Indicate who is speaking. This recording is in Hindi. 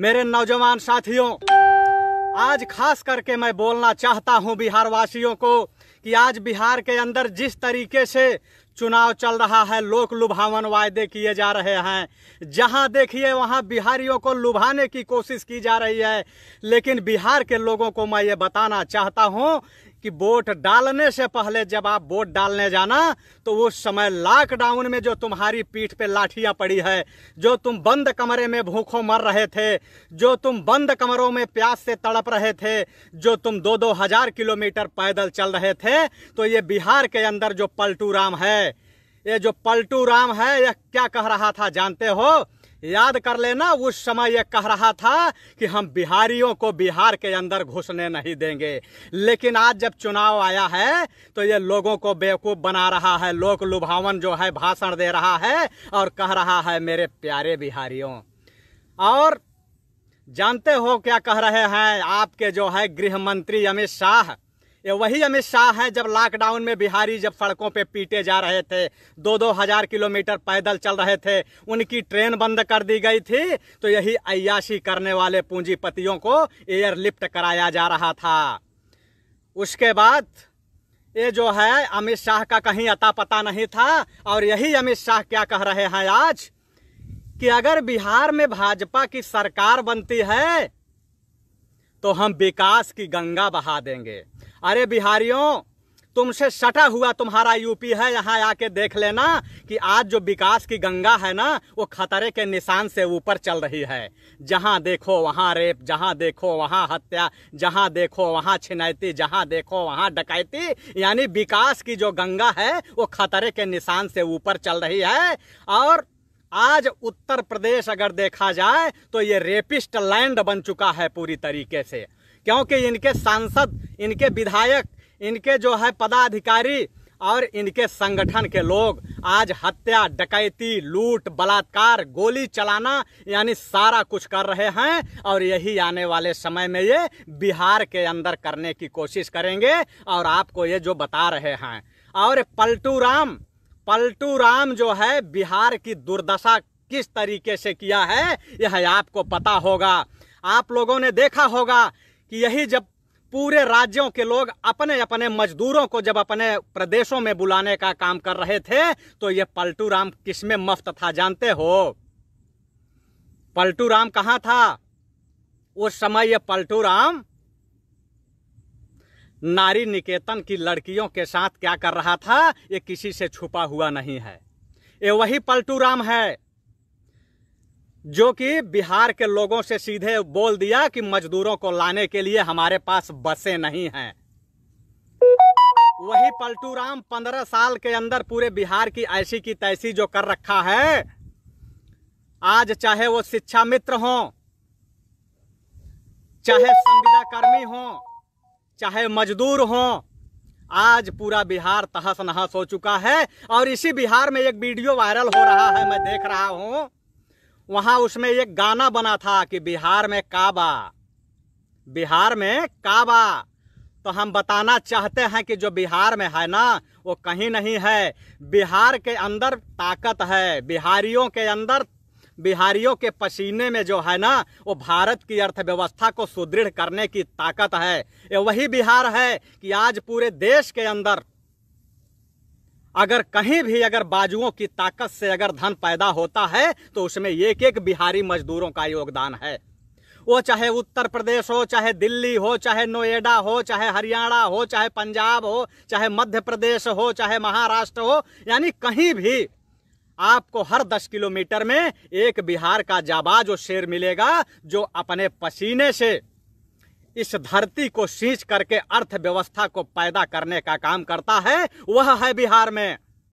Speaker 1: मेरे नौजवान साथियों आज खास करके मैं बोलना चाहता हूं बिहार वासियों को कि आज बिहार के अंदर जिस तरीके से चुनाव चल रहा है लोक लुभावन वायदे किए जा रहे हैं जहां देखिए वहां बिहारियों को लुभाने की कोशिश की जा रही है लेकिन बिहार के लोगों को मैं ये बताना चाहता हूं कि वोट डालने से पहले जब आप वोट डालने जाना तो उस समय लॉकडाउन में जो तुम्हारी पीठ पे लाठियां पड़ी है जो तुम बंद कमरे में भूखों मर रहे थे जो तुम बंद कमरों में प्यास से तड़प रहे थे जो तुम दो दो हजार किलोमीटर पैदल चल रहे थे तो ये बिहार के अंदर जो पलटू राम है ये जो पलटू राम है यह क्या कह रहा था जानते हो याद कर लेना उस समय यह कह रहा था कि हम बिहारियों को बिहार के अंदर घुसने नहीं देंगे लेकिन आज जब चुनाव आया है तो ये लोगों को बेवकूफ़ बना रहा है लोक लुभावन जो है भाषण दे रहा है और कह रहा है मेरे प्यारे बिहारियों और जानते हो क्या कह रहे हैं आपके जो है गृह मंत्री अमित शाह ये वही अमित शाह हैं जब लॉकडाउन में बिहारी जब सड़कों पे पीटे जा रहे थे दो दो हजार किलोमीटर पैदल चल रहे थे उनकी ट्रेन बंद कर दी गई थी तो यही अयाशी करने वाले पूंजीपतियों को एयरलिफ्ट कराया जा रहा था उसके बाद ये जो है अमित शाह का कहीं अता पता नहीं था और यही अमित शाह क्या कह रहे हैं आज कि अगर बिहार में भाजपा की सरकार बनती है तो हम विकास की गंगा बहा देंगे अरे बिहारियों तुमसे सटा हुआ तुम्हारा यूपी है यहाँ आके देख लेना कि आज जो विकास की गंगा है ना वो खतरे के निशान से ऊपर चल रही है जहाँ देखो वहाँ रेप जहाँ देखो वहाँ हत्या जहाँ देखो वहाँ छिनैती जहाँ देखो वहाँ डकैती यानी विकास की जो गंगा है वो खतरे के निशान से ऊपर चल रही है और आज उत्तर प्रदेश अगर देखा जाए तो ये रेपिस्ट लैंड बन चुका है पूरी तरीके से क्योंकि इनके सांसद इनके विधायक इनके जो है पदाधिकारी और इनके संगठन के लोग आज हत्या डकैती लूट बलात्कार गोली चलाना यानी सारा कुछ कर रहे हैं और यही आने वाले समय में ये बिहार के अंदर करने की कोशिश करेंगे और आपको ये जो बता रहे हैं और पलटू राम पलटू राम जो है बिहार की दुर्दशा किस तरीके से किया है यह आपको पता होगा आप लोगों ने देखा होगा कि यही जब पूरे राज्यों के लोग अपने अपने मजदूरों को जब अपने प्रदेशों में बुलाने का काम कर रहे थे तो यह पलटू राम किसमें मफ्त था जानते हो पलटू राम कहाँ था उस समय यह पलटू राम नारी निकेतन की लड़कियों के साथ क्या कर रहा था ये किसी से छुपा हुआ नहीं है ये वही पलटू राम है जो कि बिहार के लोगों से सीधे बोल दिया कि मजदूरों को लाने के लिए हमारे पास बसें नहीं हैं वही पलटू राम पंद्रह साल के अंदर पूरे बिहार की ऐसी की तैसी जो कर रखा है आज चाहे वो शिक्षा मित्र हों चाहे संविदा कर्मी हों चाहे मजदूर हों आज पूरा बिहार तहस नहस हो चुका है और इसी बिहार में एक वीडियो वायरल हो रहा है मैं देख रहा हूँ वहाँ उसमें एक गाना बना था कि बिहार में काबा बिहार में काबा तो हम बताना चाहते हैं कि जो बिहार में है ना वो कहीं नहीं है बिहार के अंदर ताकत है बिहारियों के अंदर बिहारियों के पसीने में जो है ना वो भारत की अर्थव्यवस्था को सुदृढ़ करने की ताकत है ये वही बिहार है कि आज पूरे देश के अंदर अगर कहीं भी अगर बाजुओं की ताकत से अगर धन पैदा होता है तो उसमें एक एक बिहारी मजदूरों का योगदान है वो चाहे उत्तर प्रदेश हो चाहे दिल्ली हो चाहे नोएडा हो चाहे हरियाणा हो चाहे पंजाब हो चाहे मध्य प्रदेश हो चाहे महाराष्ट्र हो यानी कहीं भी आपको हर दस किलोमीटर में एक बिहार का जाबाज और शेर मिलेगा जो अपने पसीने से इस धरती को सींच करके अर्थव्यवस्था को पैदा करने का काम करता है वह है बिहार में